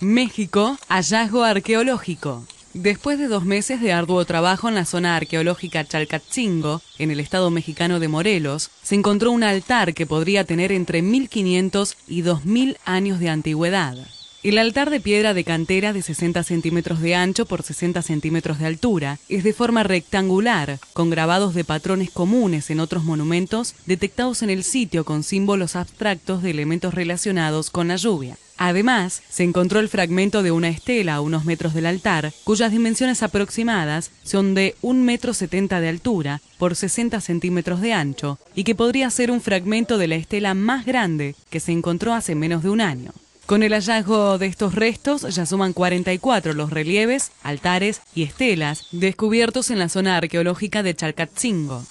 México, hallazgo arqueológico. Después de dos meses de arduo trabajo en la zona arqueológica Chalcatzingo, en el estado mexicano de Morelos, se encontró un altar que podría tener entre 1500 y 2000 años de antigüedad. El altar de piedra de cantera de 60 centímetros de ancho por 60 centímetros de altura es de forma rectangular, con grabados de patrones comunes en otros monumentos detectados en el sitio con símbolos abstractos de elementos relacionados con la lluvia. Además, se encontró el fragmento de una estela a unos metros del altar, cuyas dimensiones aproximadas son de 1,70 metro de altura por 60 centímetros de ancho, y que podría ser un fragmento de la estela más grande que se encontró hace menos de un año. Con el hallazgo de estos restos ya suman 44 los relieves, altares y estelas descubiertos en la zona arqueológica de Chalcatzingo.